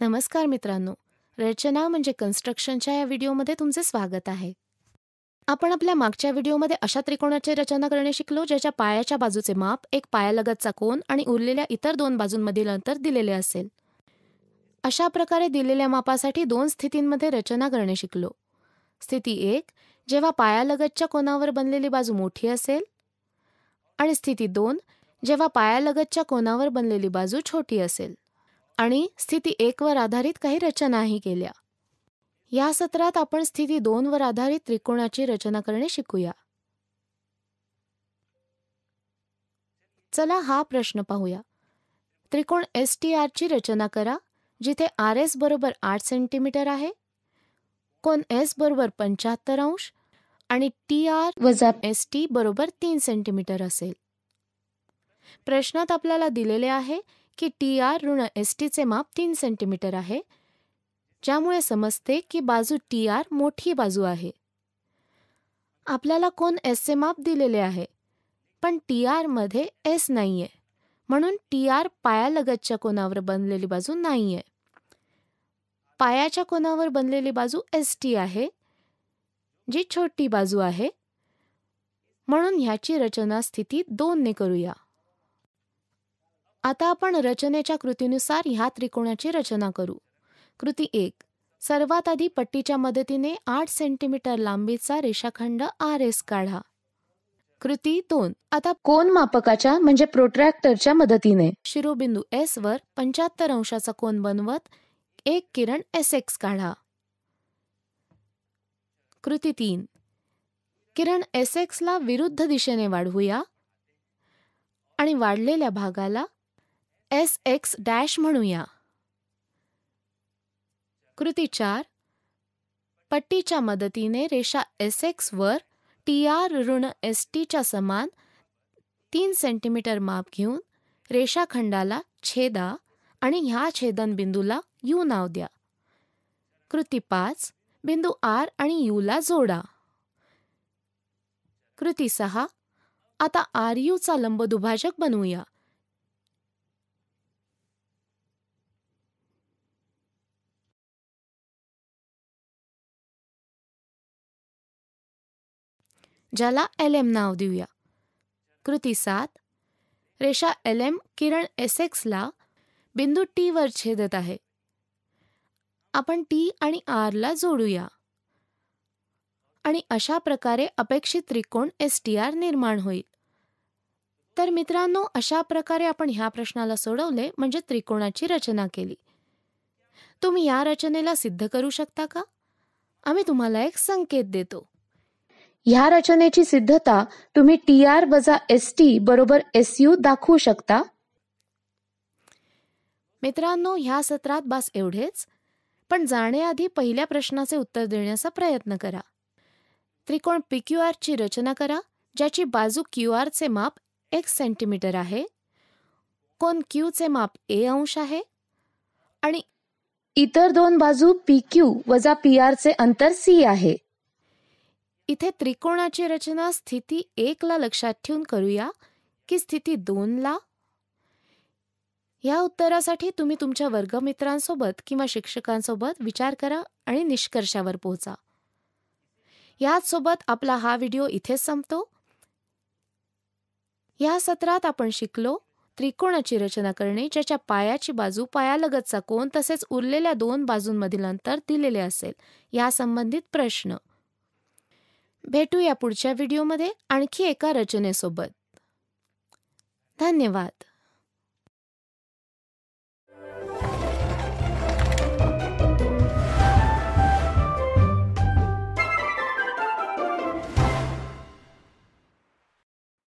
नमस्कार मित्रांनो रचना म्हणजे कन्स्ट्रक्शनच्या या व्हिडिओमध्ये तुमचे स्वागत आहे आपण आपल्या मागच्या व्हिडिओमध्ये अशा त्रिकोणाची रचना करणे शिकलो ज्याच्या पायाच्या बाजूचे माप एक पायालगतचा कोन आणि उरलेल्या इतर दोन बाजूंमधील अंतर दिलेले असेल अशा प्रकारे दिलेल्या मापासाठी दोन स्थितींमध्ये रचना करणे शिकलो स्थिती एक जेव्हा पायालगतच्या कोनावर बनलेली बाजू मोठी असेल आणि स्थिती दोन जेव्हा पायालगतच्या कोनावर बनलेली बाजू छोटी असेल आणि स्थिती एकवर आधारित काही रचनाही केल्या या सत्रात आपण स्थिती दोनवर आधारित त्रिकोणाची रचना करणे शिकूया चला हा प्रश्न पाहूया त्रिकोण एस टी ची रचना करा जिथे आर एस बरोबर आठ सेंटीमीटर आहे कोण एस बरोबर पंचाहत्तर अंश आणि टी आर वजा एस टी बरोबर तीन सेंटीमीटर असेल प्रश्नात आपल्याला दिलेले आहे की टी आर ऋण एस टीचे माप तीन सेंटीमीटर आहे ज्यामुळे समजते की बाजू टी आर मोठी बाजू आहे आपल्याला कोण एसचे माप दिलेले आहे पण टी आरमध्ये एस नाही आहे म्हणून टी आर पायालगतच्या कोणावर बनलेली बाजू नाही आहे पायाच्या कोणावर बनलेली बाजू एस टी आहे जी छोटी बाजू आहे म्हणून ह्याची रचना स्थिती दोनने करूया आता आपण रचनेच्या कृतीनुसार ह्या त्रिकोणाची रचना करू कृती एक सर्वात आधी पट्टीच्या मदतीने आठ सेंटीमीटर लांबीचा रेषाखंड आर एस काढा कृती दोन आता कोन मापकाच्या म्हणजे प्रोट्रॅक्टरच्या मदतीने शिरोबिंदू एस वर पंच्याहत्तर अंशाचा कोन बनवत एक किरण एस एक्स काढा कृती तीन किरण एस ला विरुद्ध दिशेने वाढवूया आणि वाढलेल्या भागाला एस एक्स डॅश म्हणूया कृती चार पट्टीच्या मदतीने रेषा एस वर टी आर ऋण एस टीच्या समान तीन सेंटीमीटर माप घेऊन रेषाखंडाला छेदा आणि ह्या छेदनबिंदूला यू नाव द्या कृती पाच बिंदू आर आणि ला जोडा कृती सहा आता आर यूचा लंबदुभाजक बनवूया ज्याला एल एम नाव देऊया कृती सात रेषा एल एम किरण एस एक्सला बिंदू वर छेदत आहे आपण टी आणि ला जोडूया आणि अशा प्रकारे अपेक्षित त्रिकोण एस टी आर निर्माण होईल तर मित्रांनो अशा प्रकारे आपण ह्या प्रश्नाला सोडवले म्हणजे त्रिकोणाची रचना केली तुम्ही या रचनेला सिद्ध करू शकता का आम्ही तुम्हाला एक संकेत देतो ह्या रचनेची सिद्धता तुम्ही टी आर वजा एस टी बरोबर एस यू दाखवू शकता मित्रांनो ह्या सत्रात बस एवढेच पण जाण्याआधी पहिल्या प्रश्नाचे उत्तर देण्याचा प्रयत्न करा त्रिकोण पी क्यू आरची रचना करा ज्याची बाजू क्यू आरचे माप एक सेंटीमीटर आहे कोण क्यूचे माप ए अंश आहे आणि इतर दोन बाजू पी क्यू वजा पी आरचे अंतर सी आहे इथे त्रिकोणाची रचना स्थिती एकला लक्षात ठेवून करूया की स्थिती दोनला या उत्तरासाठी तुम्ही तुमच्या वर्गमित्रांसोबत किंवा शिक्षकांसोबत विचार करा आणि निष्कर्षावर पोहोचा याचसोबत आपला हा व्हिडिओ इथेच संपतो या सत्रात आपण शिकलो त्रिकोणाची रचना करणे ज्याच्या पायाची बाजू पायालगतचा कोण तसेच उरलेल्या दोन बाजूंमधील अंतर दिलेले असेल या संबंधित प्रश्न भेटूया पुढच्या व्हिडिओमध्ये आणखी एका रचनेसोबत धन्यवाद